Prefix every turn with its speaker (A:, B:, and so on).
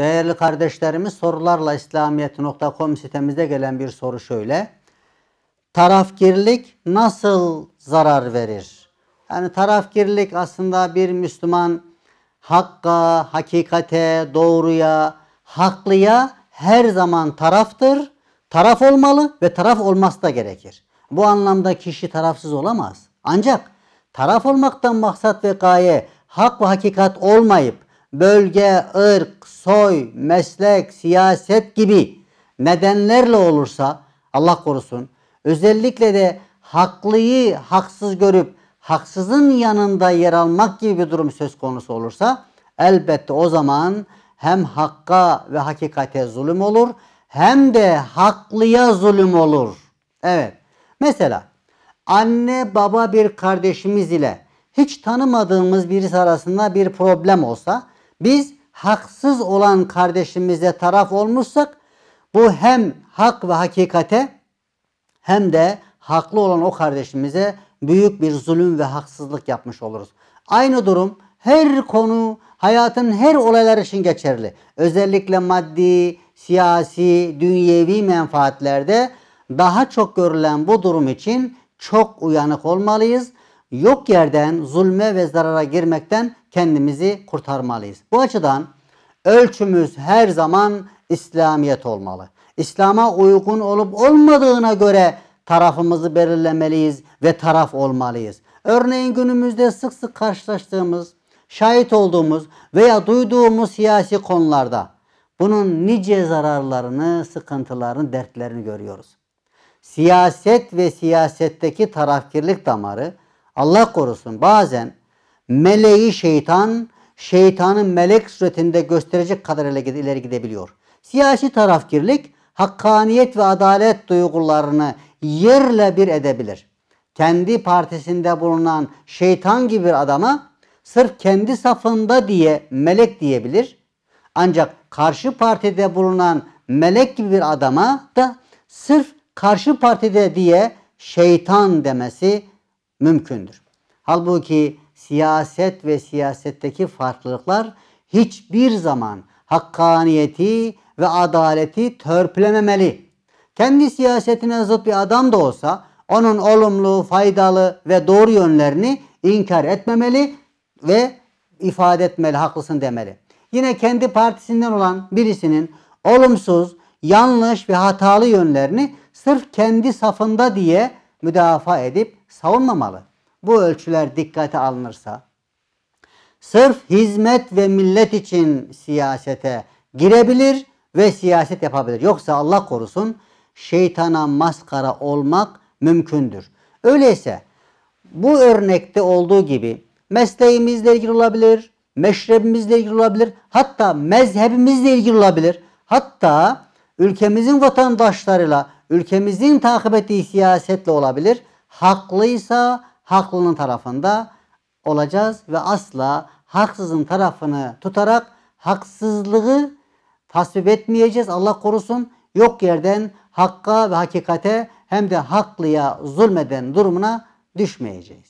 A: Değerli kardeşlerimiz sorularla İslamiyet.com sitemizde gelen bir soru şöyle. Tarafgirlik nasıl zarar verir? Yani tarafgirlik aslında bir Müslüman hakka, hakikate, doğruya, haklıya her zaman taraftır. Taraf olmalı ve taraf olması da gerekir. Bu anlamda kişi tarafsız olamaz. Ancak taraf olmaktan maksat ve gaye hak ve hakikat olmayıp bölge, ırk, soy, meslek, siyaset gibi nedenlerle olursa Allah korusun özellikle de haklıyı haksız görüp haksızın yanında yer almak gibi bir durum söz konusu olursa elbette o zaman hem hakka ve hakikate zulüm olur hem de haklıya zulüm olur. Evet. Mesela anne baba bir kardeşimiz ile hiç tanımadığımız birisi arasında bir problem olsa biz haksız olan kardeşimize taraf olmuşsak bu hem hak ve hakikate hem de haklı olan o kardeşimize büyük bir zulüm ve haksızlık yapmış oluruz. Aynı durum her konu hayatın her olayları için geçerli. Özellikle maddi, siyasi, dünyevi menfaatlerde daha çok görülen bu durum için çok uyanık olmalıyız yok yerden zulme ve zarara girmekten kendimizi kurtarmalıyız. Bu açıdan ölçümüz her zaman İslamiyet olmalı. İslam'a uygun olup olmadığına göre tarafımızı belirlemeliyiz ve taraf olmalıyız. Örneğin günümüzde sık sık karşılaştığımız, şahit olduğumuz veya duyduğumuz siyasi konularda bunun nice zararlarını, sıkıntılarını, dertlerini görüyoruz. Siyaset ve siyasetteki tarafkirlik damarı Allah korusun bazen meleği şeytan, şeytanın melek suretinde gösterecek kadar ileri gidebiliyor. Siyasi tarafkirlik hakkaniyet ve adalet duygularını yerle bir edebilir. Kendi partisinde bulunan şeytan gibi bir adama sırf kendi safında diye melek diyebilir. Ancak karşı partide bulunan melek gibi bir adama da sırf karşı partide diye şeytan demesi mümkündür. Halbuki siyaset ve siyasetteki farklılıklar hiçbir zaman hakkaniyeti ve adaleti törpülememeli. Kendi siyasetine zıt bir adam da olsa onun olumlu, faydalı ve doğru yönlerini inkar etmemeli ve ifade etmeli, haklısın demeli. Yine kendi partisinden olan birisinin olumsuz, yanlış ve hatalı yönlerini sırf kendi safında diye müdafaa edip savunmamalı. Bu ölçüler dikkate alınırsa sırf hizmet ve millet için siyasete girebilir ve siyaset yapabilir. Yoksa Allah korusun şeytana maskara olmak mümkündür. Öyleyse bu örnekte olduğu gibi mesleğimizle ilgili olabilir, meşrebimizle ilgili olabilir, hatta mezhebimizle ilgili olabilir. Hatta ülkemizin vatandaşlarıyla, ülkemizin takip ettiği siyasetle olabilir haklıysa haklının tarafında olacağız ve asla haksızın tarafını tutarak haksızlığı tasvip etmeyeceğiz. Allah korusun yok yerden hakka ve hakikate hem de haklıya zulmeden durumuna düşmeyeceğiz.